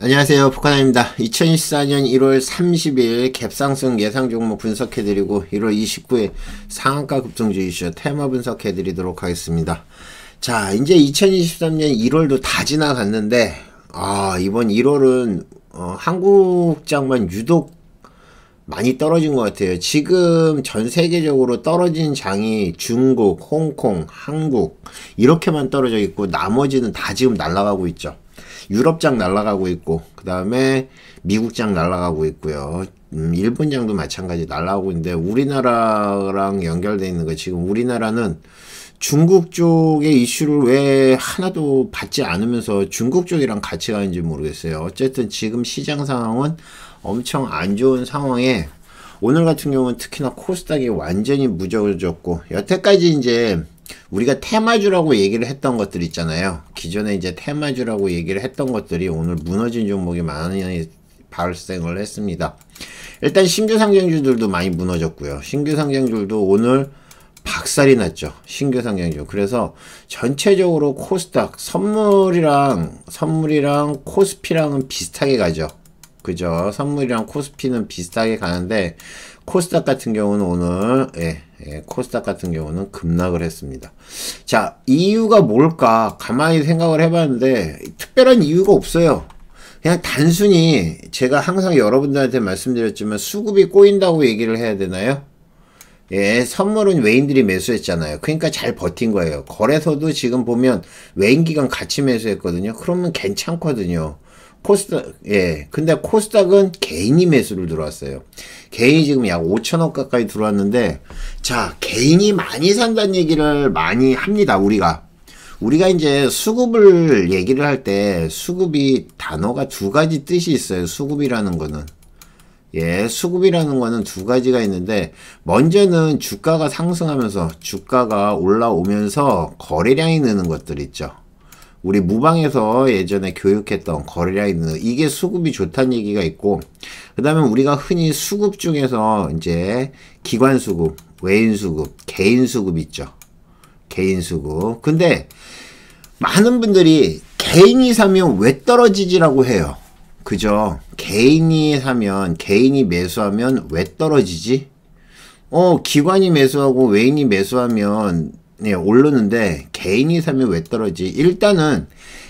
안녕하세요 북한아입니다 2024년 1월 30일 갭상승 예상 종목 분석해드리고 1월 29일 상한가 급등주 이슈 테마 분석해드리도록 하겠습니다 자 이제 2023년 1월도 다 지나갔는데 아 이번 1월은 어, 한국장만 유독 많이 떨어진 것 같아요 지금 전 세계적으로 떨어진 장이 중국, 홍콩, 한국 이렇게만 떨어져 있고 나머지는 다 지금 날아가고 있죠 유럽장 날라가고 있고 그 다음에 미국장 날라가고 있고요. 음, 일본장도 마찬가지 날라오고 있는데 우리나라랑 연결되어 있는 거 지금 우리나라는 중국 쪽의 이슈를 왜 하나도 받지 않으면서 중국 쪽이랑 같이 가는지 모르겠어요. 어쨌든 지금 시장 상황은 엄청 안 좋은 상황에 오늘 같은 경우는 특히나 코스닥이 완전히 무적을졌고 여태까지 이제 우리가 테마주라고 얘기를 했던 것들 있잖아요. 기존에 이제 테마주라고 얘기를 했던 것들이 오늘 무너진 종목이 많이 발생을 했습니다. 일단 신규 상장주들도 많이 무너졌고요. 신규 상장주들도 오늘 박살이 났죠. 신규 상장주. 그래서 전체적으로 코스닥 선물이랑 선물이랑 코스피랑은 비슷하게 가죠. 그죠? 선물이랑 코스피는 비슷하게 가는데 코스닥 같은 경우는 오늘 예, 예, 코스닥 같은 경우는 급락을 했습니다. 자, 이유가 뭘까? 가만히 생각을 해봤는데, 특별한 이유가 없어요. 그냥 단순히 제가 항상 여러분들한테 말씀드렸지만 수급이 꼬인다고 얘기를 해야 되나요? 예, 선물은 외인들이 매수했잖아요. 그러니까 잘 버틴 거예요. 거래소도 지금 보면 외인 기간 같이 매수했거든요. 그러면 괜찮거든요. 코스닥, 예. 근데 코스닥은 개인이 매수를 들어왔어요. 개인이 지금 약 5천억 가까이 들어왔는데, 자, 개인이 많이 산다는 얘기를 많이 합니다, 우리가. 우리가 이제 수급을 얘기를 할 때, 수급이 단어가 두 가지 뜻이 있어요. 수급이라는 거는. 예, 수급이라는 거는 두 가지가 있는데, 먼저는 주가가 상승하면서, 주가가 올라오면서 거래량이 느는 것들 있죠. 우리 무방에서 예전에 교육했던 거래량있는 이게 수급이 좋다는 얘기가 있고 그 다음에 우리가 흔히 수급 중에서 이제 기관 수급, 외인 수급, 개인 수급 있죠. 개인 수급. 근데 많은 분들이 개인이 사면 왜 떨어지지라고 해요. 그죠? 개인이 사면 개인이 매수하면 왜 떨어지지? 어 기관이 매수하고 외인이 매수하면 예, 오르는데 개인이 사면 왜 떨어지? 일단은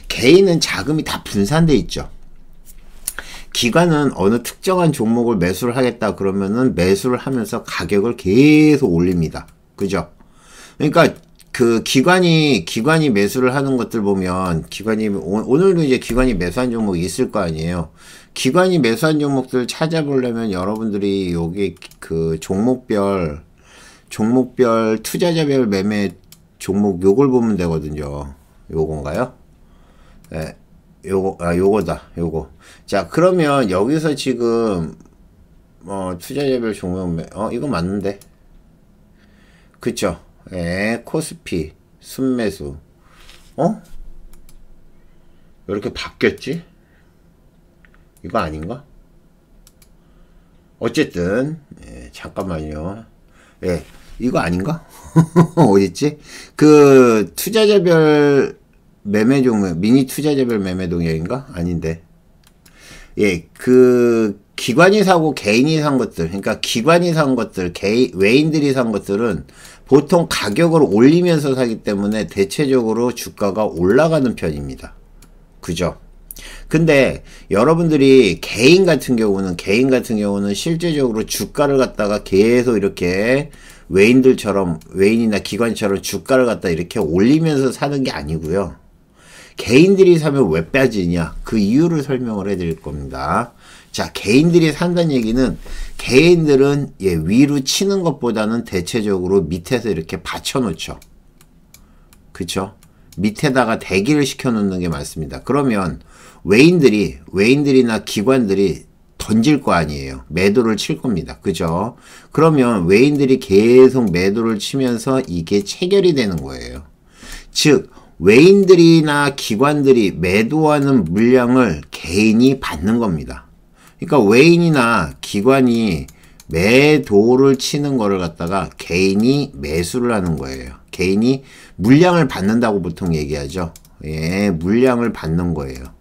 개인은 자금이 다 분산돼 있죠. 기관은 어느 특정한 종목을 매수를 하겠다 그러면은 매수를 하면서 가격을 계속 올립니다. 그죠? 그러니까 그 기관이 기관이 매수를 하는 것들 보면 기관이 오, 늘도 이제 기관이 매수한 종목이 있을 거 아니에요. 기관이 매수한 종목들 찾아보려면 여러분들이 여기 그 종목별 종목별 투자자별 매매 종목 요걸 보면 되거든요. 요건가요? 네. 요거 아 요거다. 요거. 자, 그러면 여기서 지금 어 투자자별 종목 매, 어 이거 맞는데. 그쵸? 예, 코스피 순매수. 어? 이렇게 바뀌었지? 이거 아닌가? 어쨌든 예, 잠깐만요. 예, 이거 아닌가? 어딨지? 그 투자자별 매매 종목 미니 투자자별 매매 동향인가? 아닌데. 예, 그 기관이 사고 개인이 산 것들, 그러니까 기관이 산 것들, 개인, 외인들이 산 것들은 보통 가격을 올리면서 사기 때문에 대체적으로 주가가 올라가는 편입니다. 그죠? 근데 여러분들이 개인 같은 경우는 개인 같은 경우는 실제적으로 주가를 갖다가 계속 이렇게 외인들처럼 외인이나 기관처럼 주가를 갖다 이렇게 올리면서 사는 게 아니고요. 개인들이 사면 왜 빠지냐 그 이유를 설명을 해드릴 겁니다. 자 개인들이 산다는 얘기는 개인들은 예, 위로 치는 것보다는 대체적으로 밑에서 이렇게 받쳐놓죠. 그쵸? 밑에다가 대기를 시켜놓는 게 많습니다. 그러면 외인들이 외인들이나 기관들이 던질 거 아니에요. 매도를 칠 겁니다. 그죠? 그러면 외인들이 계속 매도를 치면서 이게 체결이 되는 거예요. 즉 외인들이나 기관들이 매도하는 물량을 개인이 받는 겁니다. 그러니까 외인이나 기관이 매도를 치는 거를 갖다가 개인이 매수를 하는 거예요. 개인이 물량을 받는다고 보통 얘기하죠. 예, 물량을 받는 거예요.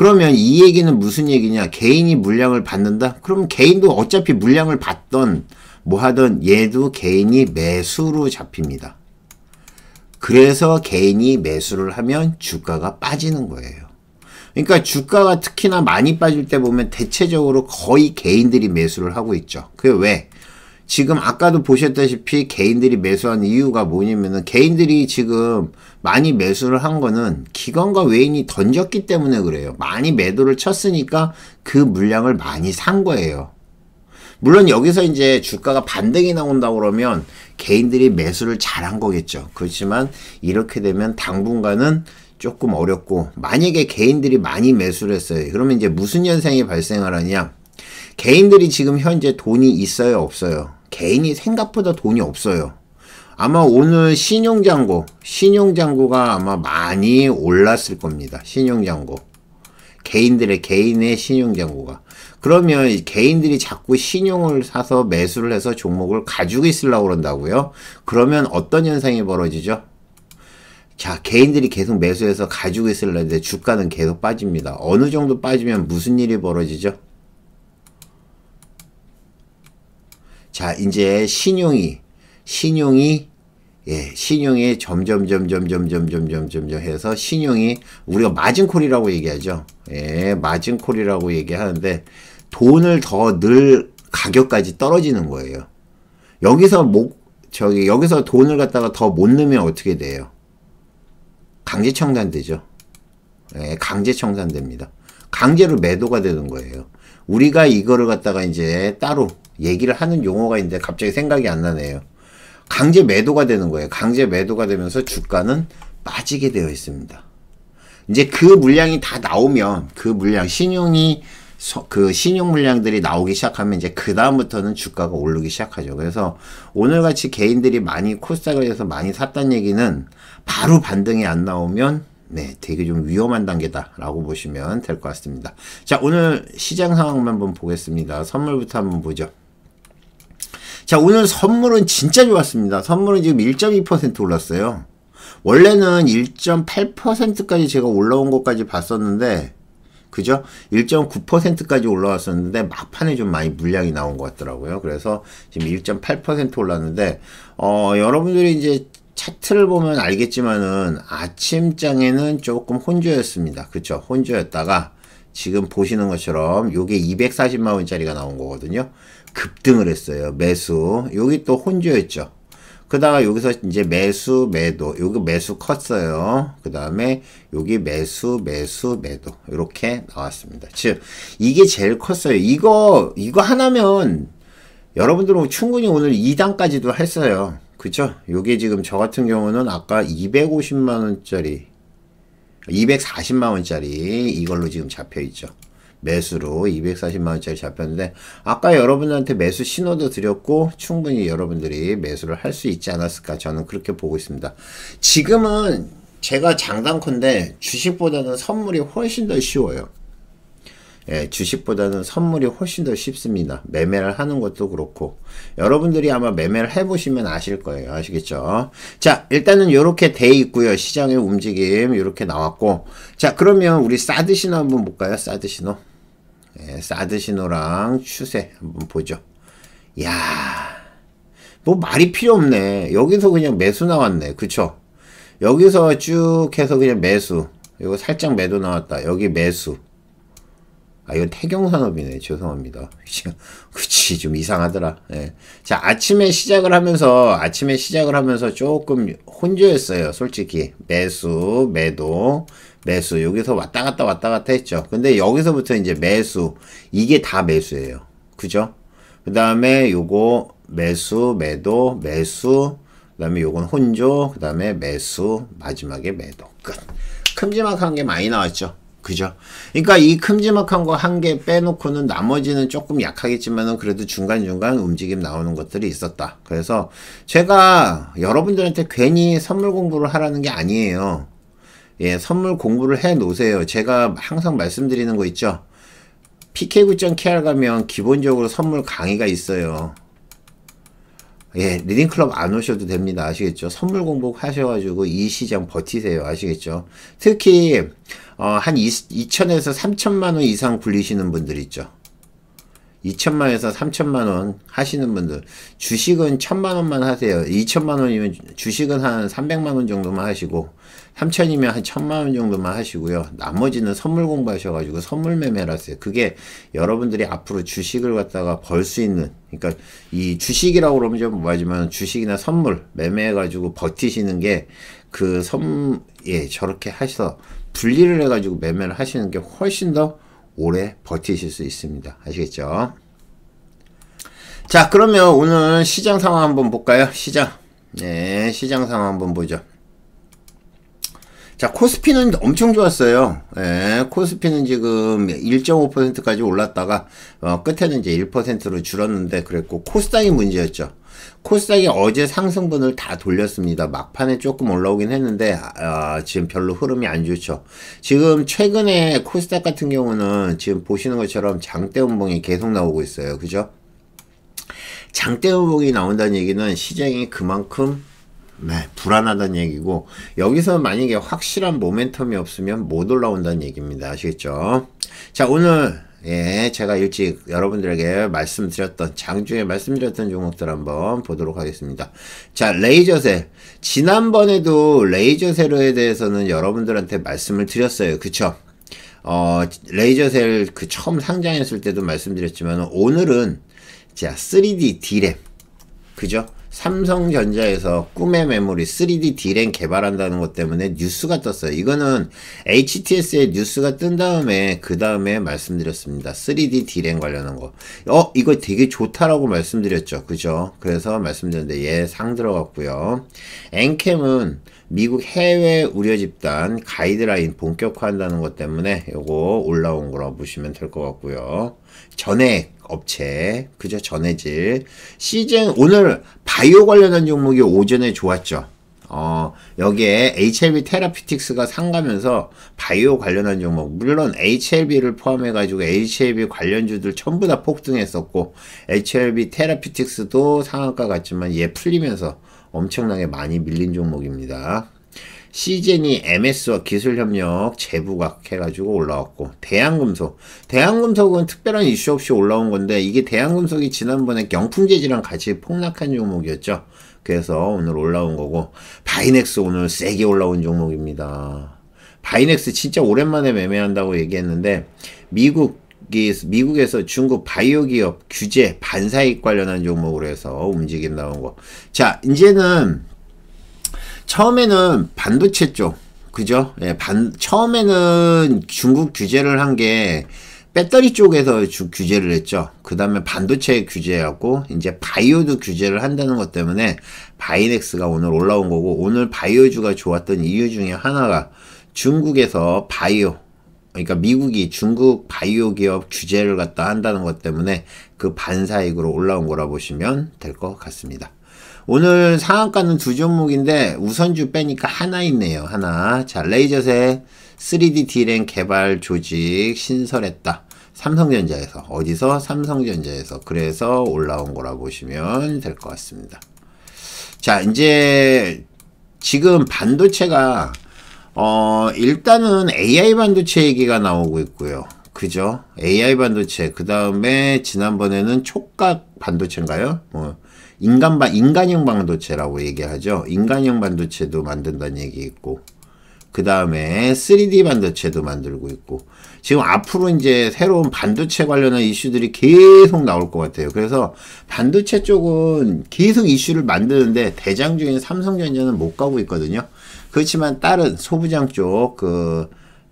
그러면 이 얘기는 무슨 얘기냐? 개인이 물량을 받는다? 그럼 개인도 어차피 물량을 받던 뭐 하던 얘도 개인이 매수로 잡힙니다. 그래서 개인이 매수를 하면 주가가 빠지는 거예요. 그러니까 주가가 특히나 많이 빠질 때 보면 대체적으로 거의 개인들이 매수를 하고 있죠. 그게 왜? 지금 아까도 보셨다시피 개인들이 매수한 이유가 뭐냐면은 개인들이 지금 많이 매수를 한 거는 기관과 외인이 던졌기 때문에 그래요. 많이 매도를 쳤으니까 그 물량을 많이 산 거예요. 물론 여기서 이제 주가가 반등이 나온다 고 그러면 개인들이 매수를 잘한 거겠죠. 그렇지만 이렇게 되면 당분간은 조금 어렵고 만약에 개인들이 많이 매수를 했어요. 그러면 이제 무슨 현상이 발생하느냐? 개인들이 지금 현재 돈이 있어요, 없어요? 개인이 생각보다 돈이 없어요. 아마 오늘 신용장고, 신용장고가 아마 많이 올랐을 겁니다. 신용장고. 개인들의, 개인의 신용장고가. 그러면 개인들이 자꾸 신용을 사서 매수를 해서 종목을 가지고 있으려고 그런다고요? 그러면 어떤 현상이 벌어지죠? 자 개인들이 계속 매수해서 가지고 있을려는데 주가는 계속 빠집니다. 어느 정도 빠지면 무슨 일이 벌어지죠? 자, 이제 신용이, 신용이, 예, 신용이 점점, 점점, 점점, 점점, 점점 해서 신용이 우리가 마진콜이라고 얘기하죠. 예, 마진콜이라고 얘기하는데 돈을 더 늘 가격까지 떨어지는 거예요. 여기서 목, 저기, 여기서 돈을 갖다가 더 못 넣으면 어떻게 돼요? 강제 청산되죠. 예, 강제 청산됩니다. 강제로 매도가 되는 거예요. 우리가 이거를 갖다가 이제 따로 얘기를 하는 용어가 있는데 갑자기 생각이 안 나네요. 강제 매도가 되는 거예요. 강제 매도가 되면서 주가는 빠지게 되어 있습니다. 이제 그 물량이 다 나오면 그 물량 신용이 그 신용 물량들이 나오기 시작하면 이제 그 다음부터는 주가가 오르기 시작하죠. 그래서 오늘 같이 개인들이 많이 코스닥을 해서 많이 샀다는 얘기는 바로 반등이 안 나오면 네, 되게 좀 위험한 단계다라고 보시면 될 것 같습니다. 자, 오늘 시장 상황만 한번 보겠습니다. 선물부터 한번 보죠. 자, 오늘 선물은 진짜 좋았습니다. 선물은 지금 1.2% 올랐어요. 원래는 1.8%까지 제가 올라온 것까지 봤었는데, 그죠? 1.9%까지 올라왔었는데 막판에 좀 많이 물량이 나온 것 같더라고요. 그래서 지금 1.8% 올랐는데 어 여러분들이 이제 차트를 보면 알겠지만은 아침장에는 조금 혼조였습니다. 그쵸? 혼조였다가 지금 보시는 것처럼 요게 240만원짜리가 나온 거거든요. 급등을 했어요. 매수. 여기 또 혼조였죠. 그다가 여기서 이제 매수 매도 여기 매수 컸어요 그 다음에 여기 매수 매수 매도 이렇게 나왔습니다 즉 이게 제일 컸어요 이거 이거 하나면 여러분들은 충분히 오늘 2단까지도 했어요 그쵸? 요게 지금 저 같은 경우는 아까 250만원짜리 240만원짜리 이걸로 지금 잡혀있죠. 매수로 240만원짜리 잡혔는데 아까 여러분들한테 매수 신호도 드렸고 충분히 여러분들이 매수를 할 수 있지 않았을까 저는 그렇게 보고 있습니다. 지금은 제가 장담컨대 주식보다는 선물이 훨씬 더 쉬워요. 예, 주식보다는 선물이 훨씬 더 쉽습니다. 매매를 하는 것도 그렇고 여러분들이 아마 매매를 해보시면 아실 거예요. 아시겠죠? 자 일단은 이렇게돼 있고요. 시장의 움직임 이렇게 나왔고 자 그러면 우리 사드 신호 한번 볼까요? 사드 신호 예, 사드 신호랑 추세 한번 보죠. 이야 뭐 말이 필요 없네. 여기서 그냥 매수 나왔네. 그쵸? 여기서 쭉 해서 그냥 매수. 이거 살짝 매도 나왔다. 여기 매수. 아, 이건 태경산업이네. 죄송합니다. 그치, 좀 이상하더라. 예. 자, 아침에 시작을 하면서, 아침에 시작을 하면서 조금 혼조했어요. 솔직히. 매수, 매도, 매수. 여기서 왔다 갔다 왔다 갔다 했죠. 근데 여기서부터 이제 매수. 이게 다 매수예요. 그죠? 그 다음에 요거 매수, 매도, 매수. 그 다음에 요건 혼조. 그 다음에 매수. 마지막에 매도. 끝. 큼지막한 게 많이 나왔죠. 그죠? 그러니까 이 큼지막한 거 한 개 빼놓고는 나머지는 조금 약하겠지만은 그래도 중간중간 움직임 나오는 것들이 있었다. 그래서 제가 여러분들한테 괜히 선물 공부를 하라는 게 아니에요. 예, 선물 공부를 해 놓으세요. 제가 항상 말씀드리는 거 있죠? pk9.kr 가면 기본적으로 선물 강의가 있어요. 예, 리딩 클럽 안 오셔도 됩니다. 아시겠죠? 선물 공복 하셔가지고 이 시장 버티세요. 아시겠죠? 특히, 어, 한 2, 2천에서 3천만 원 이상 굴리시는 분들 있죠. 2천만에서 3천만원 하시는 분들 주식은 천만원만 하세요 2천만원이면 주식은 한 300만원 정도만 하시고 3천이면 한 천만 원 정도만 하시고요. 나머지는 선물 공부하셔가지고 선물 매매를 하세요. 그게 여러분들이 앞으로 주식을 갖다가 벌 수 있는 그러니까 이 주식이라고 그러면 좀 뭐하지만 주식이나 선물 매매해가지고 버티시는 게그 섬, 예, 저렇게 하셔서 분리를 해가지고 매매를 하시는 게 훨씬 더 오래 버티실 수 있습니다. 아시겠죠? 자, 그러면 오늘 시장 상황 한번 볼까요? 시장. 네, 시장 상황 한번 보죠. 자, 코스피는 엄청 좋았어요. 예, 코스피는 지금 1.5%까지 올랐다가, 어, 끝에는 이제 1%로 줄었는데, 그랬고, 코스닥이 문제였죠. 코스닥이 어제 상승분을 다 돌렸습니다. 막판에 조금 올라오긴 했는데 아, 아 지금 별로 흐름이 안 좋죠. 지금 최근에 코스닥 같은 경우는 지금 보시는 것처럼 장대 운봉이 계속 나오고 있어요. 그죠? 장대 운봉이 나온다는 얘기는 시장이 그만큼 네, 불안하다는 얘기고 여기서 만약에 확실한 모멘텀이 없으면 못 올라온다는 얘기입니다. 아시겠죠? 자 오늘 예, 제가 일찍 여러분들에게 말씀드렸던 장중에 말씀드렸던 종목들 한번 보도록 하겠습니다. 자, 레이저셀. 지난번에도 레이저셀에 대해서는 여러분들한테 말씀을 드렸어요. 그쵸? 어, 레이저셀 그 처음 상장했을 때도 말씀드렸지만 오늘은 자, 3D D램. 그죠? 삼성전자에서 꿈의 메모리 3D 디램 개발한다는 것 때문에 뉴스가 떴어요. 이거는 HTS에 뉴스가 뜬 다음에 그 다음에 말씀드렸습니다. 3D 디램 관련한 거. 어 이거 되게 좋다라고 말씀드렸죠. 그죠? 그래서 말씀드렸는데 얘상 예, 들어갔고요. 엔캠은 미국 해외 우려 집단 가이드라인 본격화한다는 것 때문에 이거 올라온 거라고 보시면 될 것 같고요. 전액 업체 그저 전해질 시즌 오늘 바이오 관련한 종목이 오전에 좋았죠. 어, 여기에 HLB 테라피틱스가 상가면서 바이오 관련한 종목, 물론 HLB를 포함해가지고 HLB 관련주들 전부 다 폭등했었고, HLB 테라피틱스도 상한가 같지만 얘 풀리면서 엄청나게 많이 밀린 종목입니다. 시젠이 MS와 기술협력 재부각 해가지고 올라왔고 대양금속 대양금속은 특별한 이슈 없이 올라온 건데 이게 대양금속이 지난번에 경풍재지랑 같이 폭락한 종목이었죠 그래서 오늘 올라온 거고 바이넥스 오늘 세게 올라온 종목입니다 바이넥스 진짜 오랜만에 매매한다고 얘기했는데 미국 미국에서 중국 바이오 기업 규제 반사익 관련한 종목으로 해서 움직인다온 거. 자, 이제는 처음에는 반도체 쪽, 그죠? 예, 반, 처음에는 중국 규제를 한 게 배터리 쪽에서 주, 규제를 했죠. 그 다음에 반도체 규제였고, 이제 바이오도 규제를 한다는 것 때문에 바이넥스가 오늘 올라온 거고, 오늘 바이오주가 좋았던 이유 중에 하나가 중국에서 바이오, 그러니까 미국이 중국 바이오 기업 규제를 갖다 한다는 것 때문에 그 반사익으로 올라온 거라 보시면 될 것 같습니다. 오늘 상한가는 두 종목인데 우선주 빼니까 하나 있네요. 하나. 자, 레이저셋 3D 디램 개발 조직 신설했다. 삼성전자에서. 어디서? 삼성전자에서. 그래서 올라온 거라고 보시면 될 것 같습니다. 자, 이제 지금 반도체가 어, 일단은 AI 반도체 얘기가 나오고 있고요. 그죠? AI 반도체. 그 다음에 지난번에는 촉각 반도체인가요? 뭐 인간 반 인간형 반도체라고 얘기하죠. 인간형 반도체도 만든다는 얘기 있고 그 다음에 3D 반도체도 만들고 있고 지금 앞으로 이제 새로운 반도체 관련한 이슈들이 계속 나올 것 같아요. 그래서 반도체 쪽은 계속 이슈를 만드는데 대장 중인 삼성전자는 못 가고 있거든요. 그렇지만 다른 소부장 쪽 그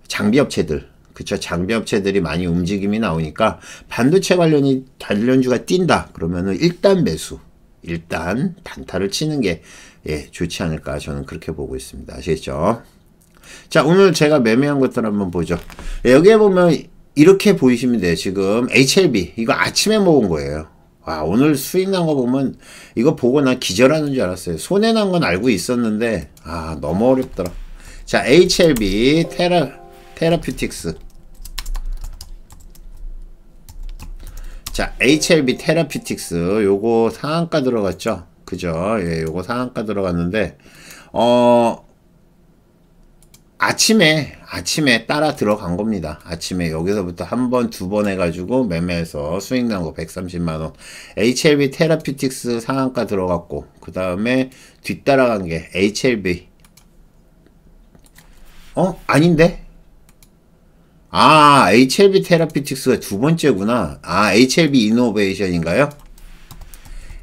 장비 업체들 그쵸 장비 업체들이 많이 움직임이 나오니까 반도체 관련이 관련주가 뛴다 그러면은 일단 매수 일단 단타를 치는 게 예, 좋지 않을까 저는 그렇게 보고 있습니다 아시겠죠 자 오늘 제가 매매한 것들 한번 보죠 예, 여기에 보면 이렇게 보이시면 돼요 지금 HLB 이거 아침에 먹은 거예요 와 오늘 수익 난 거 보면 이거 보고 나 기절하는 줄 알았어요 손해 난 건 알고 있었는데 아 너무 어렵더라 자 HLB 테라 테라퓨틱스 자, HLB 테라피틱스 요거 상한가 들어갔죠? 그죠? 예, 요거 상한가 들어갔는데 어 아침에 아침에 따라 들어간 겁니다. 아침에 여기서부터 한 번, 두 번 해가지고 매매해서 수익 난 거 130만원. HLB 테라피틱스 상한가 들어갔고, 그 다음에 뒤따라간 게 HLB. 어? 아닌데? 아, HLB 테라피틱스가 두 번째구나. 아, HLB 이노베이션인가요?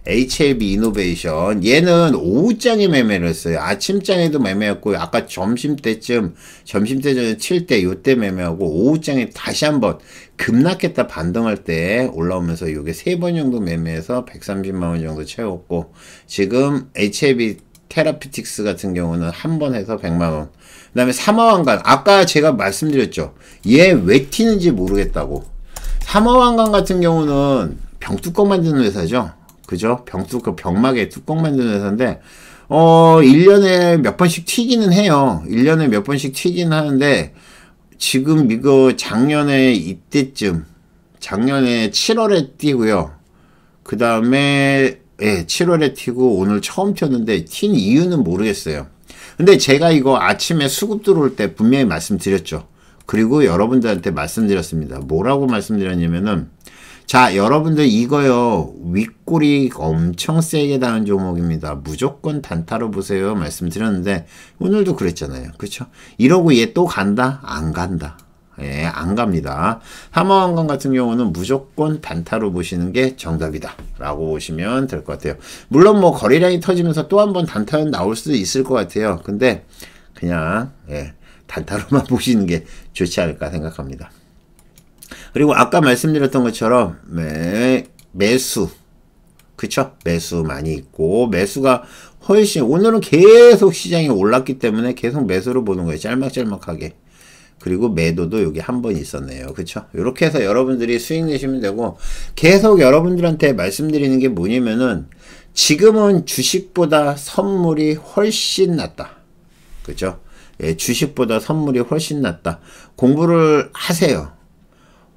HLB 이노베이션. 얘는 오후장에 매매를 했어요. 아침장에도 매매했고, 아까 점심때쯤, 점심때 전에 칠 때, 요 때 매매하고, 오후장에 다시 한번 급락했다 반등할 때 올라오면서 요게 세 번 정도 매매해서 130만원 정도 채웠고, 지금 HLB 테라피틱스 같은 경우는 한 번 해서 100만원. 그 다음에 사마왕관 아까 제가 말씀드렸죠 얘 왜 튀는지 모르겠다고 사마왕관 같은 경우는 병뚜껑 만드는 회사죠 그죠 병뚜껑 그 병막에 뚜껑 만드는 회사인데 어 1년에 몇 번씩 튀기는 해요 1년에 몇 번씩 튀긴 하는데 지금 이거 작년에 이때쯤 작년에 7월에 뛰고요 그 다음에 예, 7월에 튀고 오늘 처음 튀었는데 튄 이유는 모르겠어요 근데 제가 이거 아침에 수급 들어올 때 분명히 말씀드렸죠. 그리고 여러분들한테 말씀드렸습니다. 뭐라고 말씀드렸냐면은 자 여러분들 이거요 윗골이 엄청 세게 다는 종목입니다 무조건 단타로 보세요 말씀드렸는데 오늘도 그랬잖아요 그렇죠 이러고 얘 또 간다 안 간다 예, 안 갑니다. 하마왕관 같은 경우는 무조건 단타로 보시는 게 정답이다. 라고 보시면 될 것 같아요. 물론 뭐 거래량이 터지면서 또 한 번 단타는 나올 수도 있을 것 같아요. 근데 그냥 예, 단타로만 보시는 게 좋지 않을까 생각합니다. 그리고 아까 말씀드렸던 것처럼 매, 매수 그쵸? 매수 많이 있고 매수가 훨씬 오늘은 계속 시장이 올랐기 때문에 계속 매수를 보는 거예요. 짤막짤막하게. 그리고 매도도 여기 한 번 있었네요. 그렇죠 이렇게 해서 여러분들이 수익 내시면 되고 계속 여러분들한테 말씀드리는 게 뭐냐면은 지금은 주식보다 선물이 훨씬 낫다. 그죠? 예, 주식보다 선물이 훨씬 낫다. 공부를 하세요.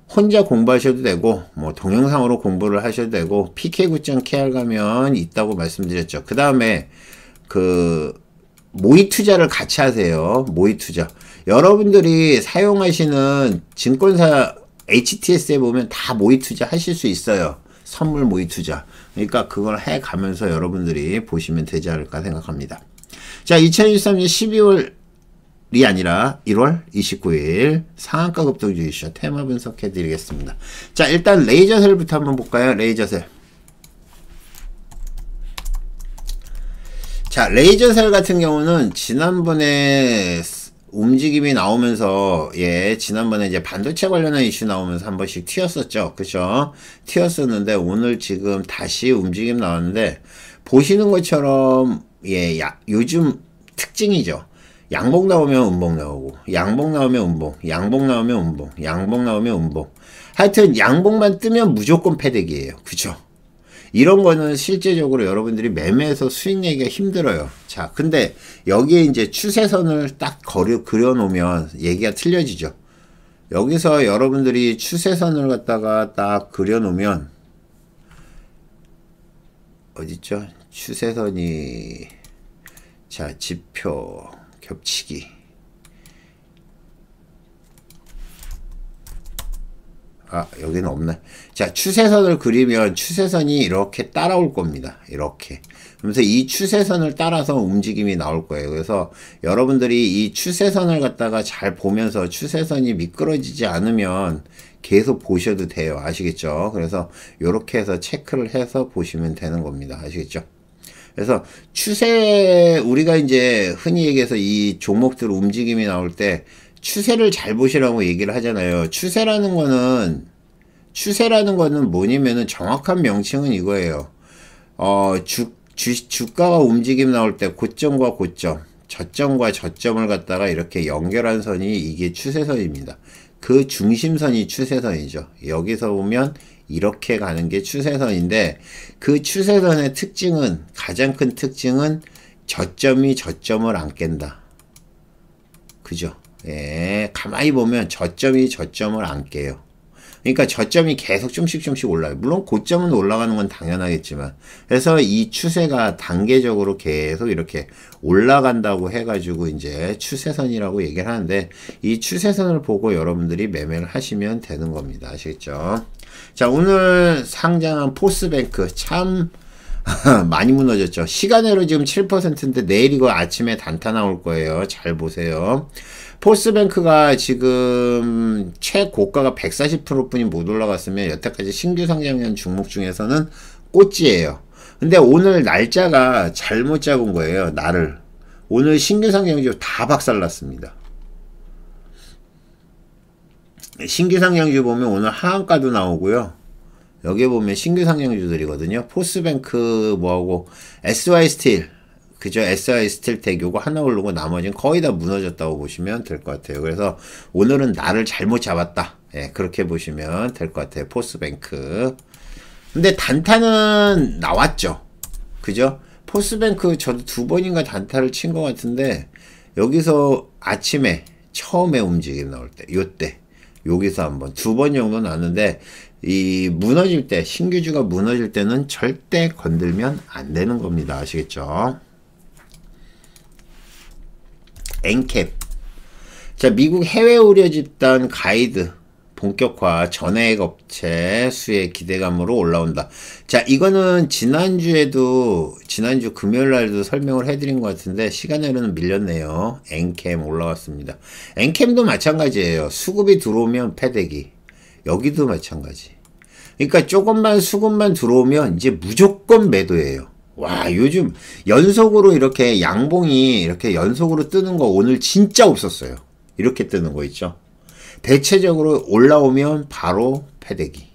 혼자 공부하셔도 되고 뭐 동영상으로 공부를 하셔도 되고 pk9.kr 가면 있다고 말씀드렸죠. 그 다음에 그 모의 투자를 같이 하세요. 모의 투자. 여러분들이 사용하시는 증권사 HTS에 보면 다 모의 투자 하실 수 있어요. 선물 모의 투자. 그러니까 그걸 해 가면서 여러분들이 보시면 되지 않을까 생각합니다. 자, 2023년 12월 이 아니라 1월 29일 상한가 급등주의 시 테마 분석해 드리겠습니다. 자 일단 레이저셀부터 한번 볼까요? 레이저셀 자 레이저셀 같은 경우는 지난번에 움직임이 나오면서 예 지난번에 이제 반도체 관련한 이슈 나오면서 한 번씩 튀었었죠 그죠 튀었었는데 오늘 지금 다시 움직임 나왔는데 보시는 것처럼 예 야, 요즘 특징이죠 양봉 나오면 음봉 나오고 양봉 나오면 음봉 양봉 나오면 음봉 양봉 나오면 음봉 하여튼 양봉만 뜨면 무조건 패대기예요 그죠 이런 거는 실제적으로 여러분들이 매매해서 수익 내기가 힘들어요. 자, 근데 여기에 이제 추세선을 딱 거려, 그려놓으면 얘기가 틀려지죠. 여기서 여러분들이 추세선을 갖다가 딱 그려놓으면 어딨죠? 추세선이 자, 지표 겹치기 아 여기는 없네 자 추세선을 그리면 추세선이 이렇게 따라올 겁니다 이렇게 그러면서 이 추세선을 따라서 움직임이 나올 거예요 그래서 여러분들이 이 추세선을 갖다가 잘 보면서 추세선이 미끄러지지 않으면 계속 보셔도 돼요 아시겠죠 그래서 이렇게 해서 체크를 해서 보시면 되는 겁니다 아시겠죠 그래서 추세 우리가 이제 흔히 얘기해서 이 종목들 움직임이 나올 때 추세를 잘 보시라고 얘기를 하잖아요. 추세라는 거는 추세라는 거는 뭐냐면은 정확한 명칭은 이거예요. 어, 주, 주, 주가가 움직임 나올 때 고점과 고점, 저점과 저점을 갖다가 이렇게 연결한 선이 이게 추세선입니다. 그 중심선이 추세선이죠. 여기서 보면 이렇게 가는 게 추세선인데 그 추세선의 특징은 가장 큰 특징은 저점이 저점을 안 깬다. 그죠? 예, 가만히 보면 저점이 저점을 안 깨요. 그러니까 저점이 계속 좀씩 좀씩 올라요. 물론 고점은 올라가는 건 당연하겠지만 그래서 이 추세가 단계적으로 계속 이렇게 올라간다고 해가지고 이제 추세선이라고 얘기를 하는데 이 추세선을 보고 여러분들이 매매를 하시면 되는 겁니다. 아시겠죠? 자 오늘 상장한 포스뱅크 참 많이 무너졌죠. 시간으로 지금 7%인데 내일 이거 아침에 단타 나올 거예요. 잘 보세요. 포스뱅크가 지금 최고가가 140%뿐이 못 올라갔으면 여태까지 신규 상장한 종목 중에서는 꽃이에요. 근데 오늘 날짜가 잘못 잡은 거예요. 나를. 오늘 신규 상장주 다 박살났습니다. 신규 상장주 보면 오늘 하한가도 나오고요. 여기 보면 신규 상장주들이거든요. 포스뱅크 뭐하고 SY스틸 그저 SI 스틸텍 요거 하나 오르고 나머지는 거의 다 무너졌다고 보시면 될 것 같아요. 그래서 오늘은 나를 잘못 잡았다. 예, 그렇게 보시면 될 것 같아요. 포스뱅크. 근데 단타는 나왔죠. 그죠? 포스뱅크 저도 두 번인가 단타를 친 것 같은데 여기서 아침에 처음에 움직임 나올 때 요때 여기서 한번 두 번 정도 나왔는데 이 무너질 때 신규주가 무너질 때는 절대 건들면 안 되는 겁니다. 아시겠죠? 엔캡 자 미국 해외 의료 집단 가이드 본격화 전액 업체 수의 기대감으로 올라온다. 자, 이거는 지난주에도, 지난주 금요일 날도 설명을 해드린 것 같은데, 시간으로는 밀렸네요. 엔캠 올라왔습니다. 엔캠도 마찬가지예요. 수급이 들어오면 패대기. 여기도 마찬가지. 그러니까 조금만 수급만 들어오면 이제 무조건 매도예요. 와 요즘 연속으로 이렇게 양봉이 이렇게 연속으로 뜨는 거 오늘 진짜 없었어요. 이렇게 뜨는 거 있죠. 대체적으로 올라오면 바로 패대기.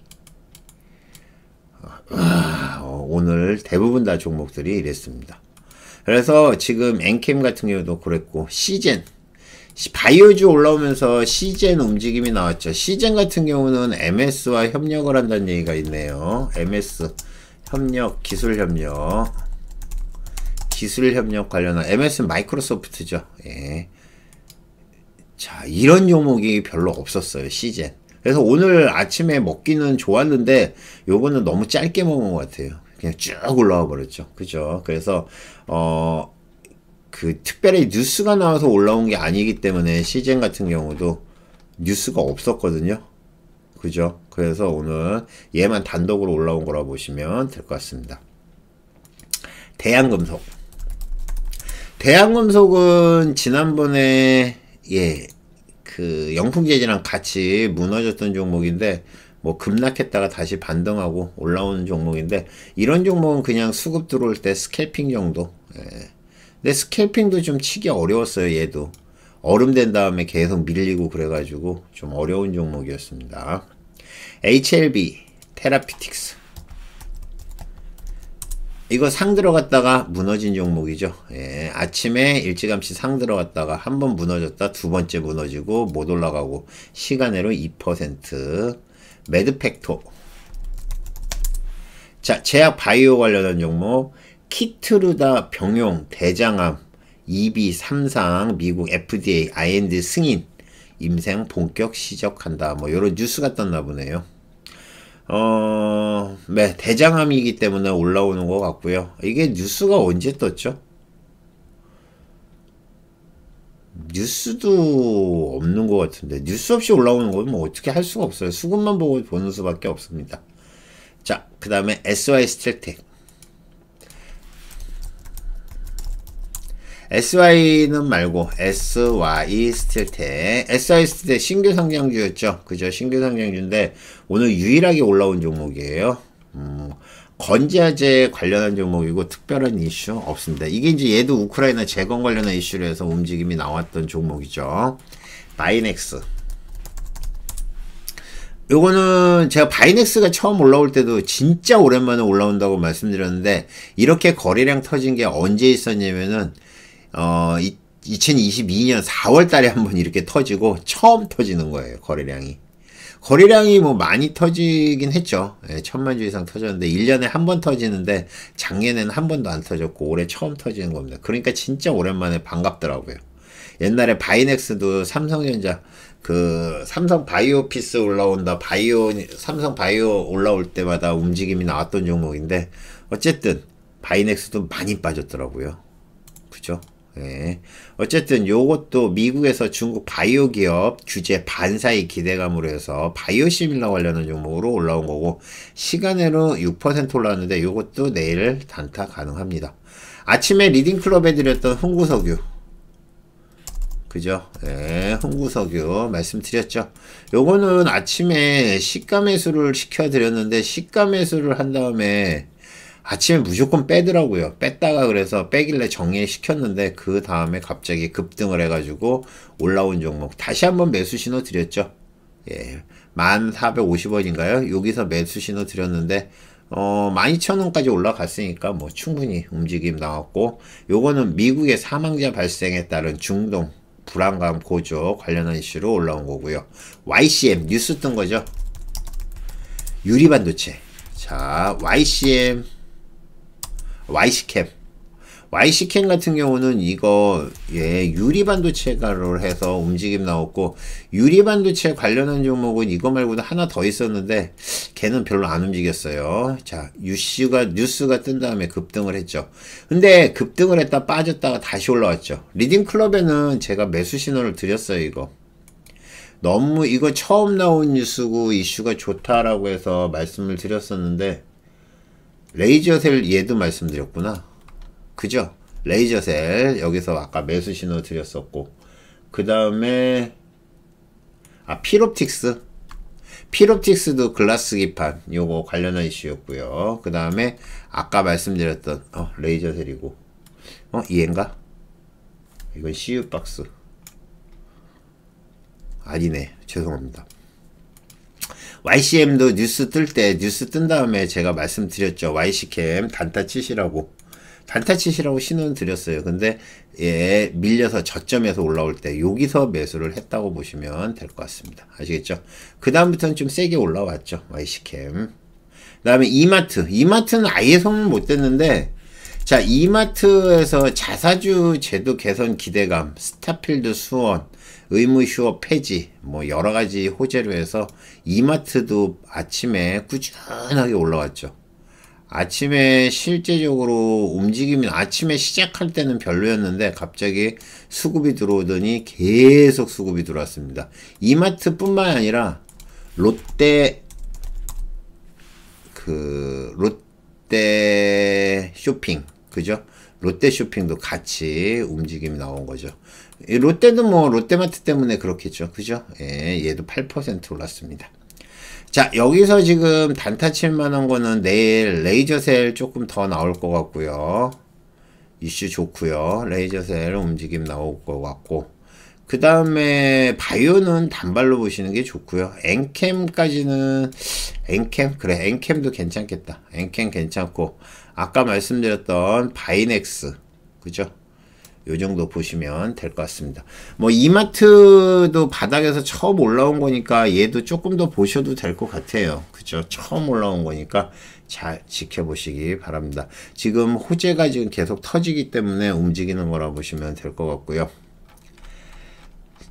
아, 오늘 대부분 다 종목들이 이랬습니다. 그래서 지금 엔캠 같은 경우도 그랬고 시젠 바이오주 올라오면서 시젠 움직임이 나왔죠. 시젠 같은 경우는 MS와 협력을 한다는 얘기가 있네요. MS 협력, 기술 협력. 기술 협력 관련한 MS는 마이크로소프트죠. 예. 자, 이런 종목이 별로 없었어요. 시즌. 그래서 오늘 아침에 먹기는 좋았는데 요거는 너무 짧게 먹은 것 같아요. 그냥 쭉 올라와 버렸죠. 그죠? 그래서 어 그 특별히 뉴스가 나와서 올라온 게 아니기 때문에 시즌 같은 경우도 뉴스가 없었거든요. 그죠? 그래서 오늘 얘만 단독으로 올라온 거라고 보시면 될 것 같습니다. 대양금속. 대양금속은 지난번에 예, 그 영풍재지랑 같이 무너졌던 종목인데 뭐 급락했다가 다시 반등하고 올라오는 종목인데 이런 종목은 그냥 수급 들어올 때 스캘핑 정도. 예. 근데 스캘핑도 좀 치기 어려웠어요, 얘도. 얼음 된 다음에 계속 밀리고 그래가지고 좀 어려운 종목이었습니다. HLB 테라피틱스 이거 상 들어갔다가 무너진 종목이죠. 예, 아침에 일찌감치 상 들어갔다가 한 번 무너졌다 두 번째 무너지고 못 올라가고 시간으로 2% 매드팩토 자 제약 바이오 관련한 종목 키트루다 병용 대장암 2B 3상 미국 FDA IND 승인 임생 본격 시작한다 뭐요런 뉴스가 떴나 보네요. 어, 네, 대장암이기 때문에 올라오는 것 같고요. 이게 뉴스가 언제 떴죠? 뉴스도 없는 것 같은데 뉴스 없이 올라오는 건 뭐 어떻게 할 수가 없어요. 수급만 보고 보는 수밖에 없습니다. 자, 그 다음에 SY 스틸텍 SY는 말고 SY 스틸텍 SY 스틸텍 신규 상장주였죠. 그죠? 신규 상장주인데 오늘 유일하게 올라온 종목이에요. 음, 건자재 관련한 종목이고 특별한 이슈 없습니다. 이게 이제 얘도 우크라이나 재건 관련한 이슈로 해서 움직임이 나왔던 종목이죠. 바이넥스. 요거는 제가 바이넥스가 처음 올라올 때도 진짜 오랜만에 올라온다고 말씀드렸는데 이렇게 거래량 터진 게 언제 있었냐면은 어 2022년 4월 달에 한번 이렇게 터지고 처음 터지는 거예요 거래량이 거래량이 뭐 많이 터지긴 했죠. 예, 천만 주 이상 터졌는데 1년에 한 번 터지는데 작년에는 한 번도 안 터졌고 올해 처음 터지는 겁니다. 그러니까 진짜 오랜만에 반갑더라고요. 옛날에 바이넥스도 삼성전자 그 삼성 바이오피스 올라온다 바이오 삼성 바이오 올라올 때마다 움직임이 나왔던 종목인데 어쨌든 바이넥스도 많이 빠졌더라고요. 그죠? 예. 어쨌든 요것도 미국에서 중국 바이오 기업 규제 반사의 기대감으로 해서 바이오 시밀러 관련한 종목으로 올라온 거고 시간으로 6% 올랐는데 요것도 내일 단타 가능합니다. 아침에 리딩 클럽에 드렸던 홍구석유 그죠? 네, 예, 홍구석유 말씀드렸죠. 요거는 아침에 시가 매수를 시켜드렸는데 시가 매수를 한 다음에 아침에 무조건 빼더라고요. 뺐다가 그래서 빼길래 정리시켰는데 그 다음에 갑자기 급등을 해가지고 올라온 종목 다시 한번 매수 신호 드렸죠. 예, 1450원인가요? 여기서 매수 신호 드렸는데 어, 12,000원까지 올라갔으니까 뭐 충분히 움직임 나왔고 요거는 미국의 사망자 발생에 따른 중동 불안감 고조 관련한 이슈로 올라온 거고요. YCM 뉴스 뜬 거죠. 유리반도체. 자, YCM YC캠 YC캠 같은 경우는 이거 예, 유리반도체가를 해서 움직임 나왔고 유리반도체 관련한 종목은 이거 말고도 하나 더 있었는데 걔는 별로 안 움직였어요 자 유씨가 뉴스가 뜬 다음에 급등을 했죠 근데 급등을 했다 빠졌다가 다시 올라왔죠 리딩클럽에는 제가 매수 신호를 드렸어요 이거 너무 이거 처음 나온 뉴스고 이슈가 좋다라고 해서 말씀을 드렸었는데 레이저셀 얘도 말씀드렸구나. 그죠? 레이저셀 여기서 아까 매수 신호 드렸었고 그 다음에 아 피롭틱스 피롭틱스도 글라스 기판 요거 관련한 이슈였고요 그 다음에 아까 말씀드렸던 어, 레이저셀이고 어 이해인가? 이건 CU 박스 아니네 죄송합니다 YCM도 뉴스 뜰 때 뉴스 뜬 다음에 제가 말씀드렸죠. YC캠 단타 치시라고. 단타 치시라고 신호는 드렸어요. 근데 예, 밀려서 저점에서 올라올 때 여기서 매수를 했다고 보시면 될 것 같습니다. 아시겠죠? 그 다음부터는 좀 세게 올라왔죠. YC캠. 그 다음에 이마트. 이마트는 아예 손문못댔는데자 이마트에서 자사주 제도 개선 기대감 스타필드 수원 의무휴업 폐지 뭐 여러 가지 호재로 해서 이마트도 아침에 꾸준하게 올라왔죠. 아침에 실제적으로 움직임이 아침에 시작할 때는 별로였는데 갑자기 수급이 들어오더니 계속 수급이 들어왔습니다. 이마트뿐만 아니라 롯데 그 롯데 쇼핑 그죠? 롯데 쇼핑도 같이 움직임이 나온 거죠. 롯데도 뭐 롯데마트 때문에 그렇겠죠. 그죠? 예, 얘도 8% 올랐습니다. 자 여기서 지금 단타 칠만한 거는 내일 레이저셀 조금 더 나올 것 같고요. 이슈 좋고요. 레이저셀 움직임 나올 것 같고 그 다음에 바이오는 단발로 보시는 게 좋고요. 엔캠까지는 엔캠 그래 엔캠도 괜찮겠다. 엔캠 괜찮고 아까 말씀드렸던 바이넥스 그죠? 요 정도 보시면 될 것 같습니다. 뭐 이마트도 바닥에서 처음 올라온 거니까 얘도 조금 더 보셔도 될 것 같아요. 그죠? 처음 올라온 거니까 잘 지켜보시기 바랍니다. 지금 호재가 지금 계속 터지기 때문에 움직이는 거라 보시면 될 것 같고요.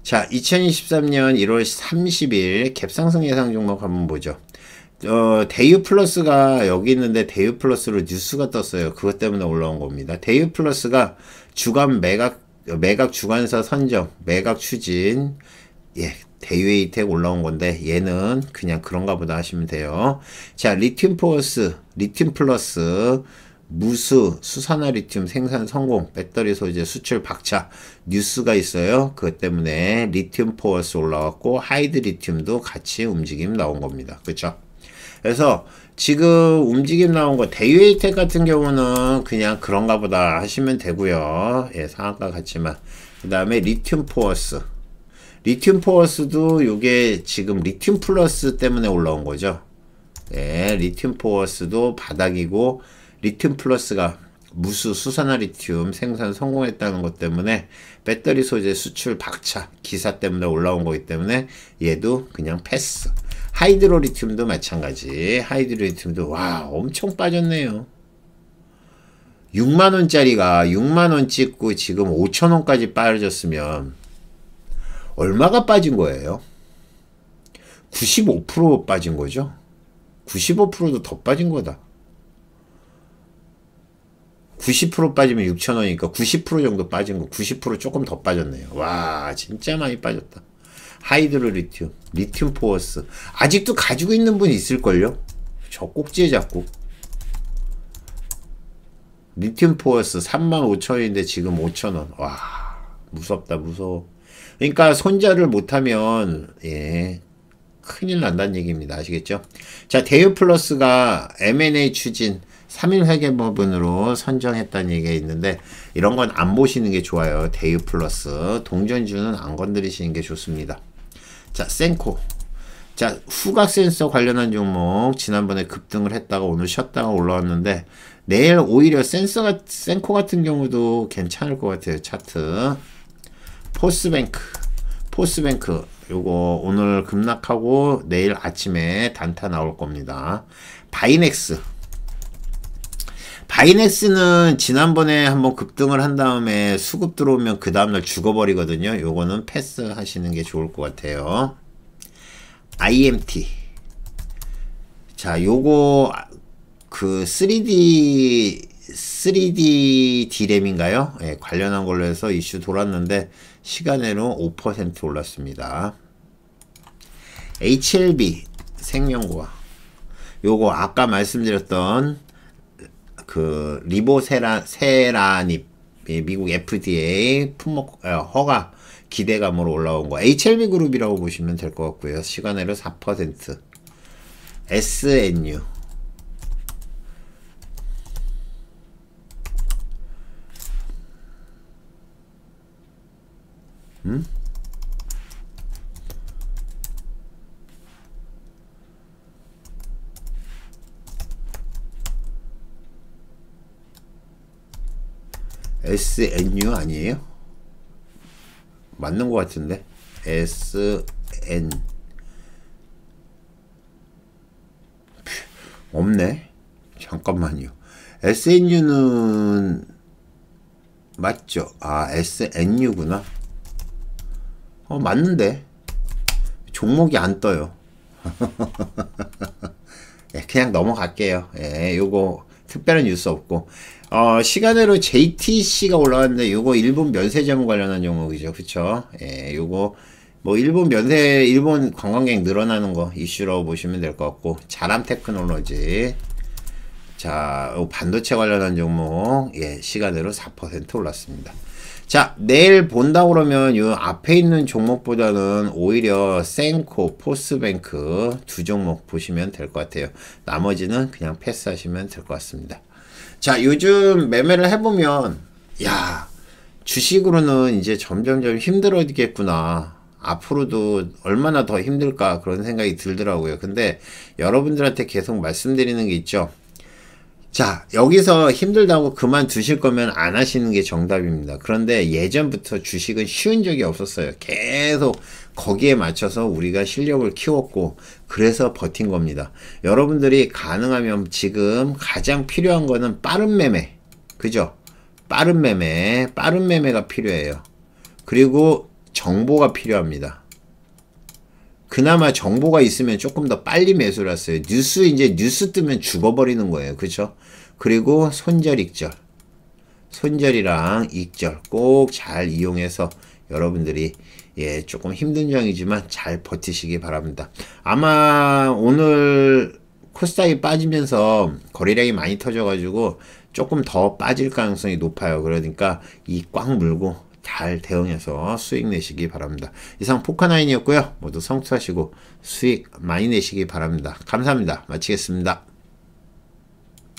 자, 2023년 1월 30일 갭상승 예상 종목 한번 보죠. 어, 대유 플러스가 여기 있는데 대유 플러스로 뉴스가 떴어요. 그것 때문에 올라온 겁니다. 대유 플러스가 주간 매각 매각 주관사 선정, 매각 추진, 예, 대외 이텍 올라온 건데 얘는 그냥 그런가 보다 하시면 돼요. 자, 리튬 포스, 리튬 플러스, 무수, 수산화 리튬 생산 성공, 배터리 소재 수출 박차 뉴스가 있어요. 그것 때문에 리튬 포스 올라왔고 하이드 리튬도 같이 움직임 나온 겁니다. 그쵸 그래서 지금 움직임 나온 거 데이웨이텍 같은 경우는 그냥 그런가 보다 하시면 되고요 예 상한가 같지만 그 다음에 리튬 포어스 리튬 포어스도 요게 지금 리튬 플러스 때문에 올라온 거죠 예 리튬 포어스도 바닥이고 리튬 플러스가 무수 수산화 리튬 생산 성공했다는 것 때문에 배터리 소재 수출 박차 기사 때문에 올라온 거기 때문에 얘도 그냥 패스 하이드로리튬도 마찬가지. 하이드로리튬도 와 엄청 빠졌네요. 6만원짜리가 6만원 찍고 지금 5천원까지 빠졌으면 얼마가 빠진 거예요? 95% 빠진 거죠? 95%도 더 빠진 거다. 90% 빠지면 6천원이니까 90% 정도 빠진 거, 90% 조금 더 빠졌네요. 와, 진짜 많이 빠졌다. 하이드로 리튬, 리튬 포어스. 아직도 가지고 있는 분 있을걸요? 저 꼭지에 잡고. 리튬 포어스 35,000원인데 지금 5,000원. 와, 무섭다, 무서워. 그러니까 손절을 못하면, 예, 큰일 난다는 얘기입니다. 아시겠죠? 자, 대유 플러스가 M&A 추진 3일 회계 법인으로 선정했다는 얘기가 있는데 이런 건 안 보시는 게 좋아요. 대유 플러스 동전주는 안 건드리시는 게 좋습니다. 자, 센코. 자, 후각 센서 관련한 종목 지난번에 급등을 했다가 오늘 쉬었다가 올라왔는데 내일 오히려 센서가 센코 같은 경우도 괜찮을 것 같아요. 차트. 포스뱅크. 포스뱅크. 요거 오늘 급락하고 내일 아침에 단타 나올 겁니다. 바이넥스. 바이넥스는 지난번에 한번 급등을 한 다음에 수급 들어오면 그 다음날 죽어버리거든요. 요거는 패스 하시는 게 좋을 것 같아요. IMT 자 요거 그 3D 3D 디램인가요? 예, 관련한 걸로 해서 이슈 돌았는데 시간으로 5% 올랐습니다. HLB 생명과 요거 아까 말씀드렸던 그 리보세라세라닙 미국 FDA 품목 어, 허가 기대감으로 올라온 거 HLB 그룹이라고 보시면 될 것 같고요. 시간으로 4% SNU 음? SNU 아니에요? 맞는 것 같은데 SN 없네 잠깐만요 SNU는 맞죠 아 SNU구나 어 맞는데 종목이 안 떠요 예, 그냥 넘어갈게요 예 요거 특별한 뉴스 없고 어, 시간으로 JTC가 올라왔는데 요거 일본 면세 점 관련한 종목이죠 그쵸? 예, 요거 뭐 일본 면세 일본 관광객 늘어나는 거 이슈라고 보시면 될 것 같고 자람 테크놀로지 자, 반도체 관련한 종목 예, 시간으로 4% 올랐습니다. 자 내일 본다 그러면 이 앞에 있는 종목보다는 오히려 센코 포스뱅크 두 종목 보시면 될 것 같아요 나머지는 그냥 패스하시면 될 것 같습니다 자 요즘 매매를 해보면 야 주식으로는 이제 점점점 힘들어지겠구나 앞으로도 얼마나 더 힘들까 그런 생각이 들더라고요 근데 여러분들한테 계속 말씀드리는 게 있죠 자 여기서 힘들다고 그만두실 거면 안 하시는 게 정답입니다. 그런데 예전부터 주식은 쉬운 적이 없었어요. 계속 거기에 맞춰서 우리가 실력을 키웠고 그래서 버틴 겁니다. 여러분들이 가능하면 지금 가장 필요한 거는 빠른 매매 그죠? 빠른 매매 빠른 매매가 필요해요. 그리고 정보가 필요합니다. 그나마 정보가 있으면 조금 더 빨리 매수를 했어요. 뉴스 이제 뉴스 뜨면 죽어버리는 거예요. 그렇 그리고 손절 익절. 손절이랑 익절 꼭 잘 이용해서 여러분들이 예, 조금 힘든 장이지만 잘 버티시기 바랍니다. 아마 오늘 코스닥이 빠지면서 거래량이 많이 터져가지고 조금 더 빠질 가능성이 높아요. 그러니까 이 꽉 물고 잘 대응해서 수익 내시기 바랍니다. 이상 포카나인이었고요. 모두 성투하시고 수익 많이 내시기 바랍니다. 감사합니다. 마치겠습니다.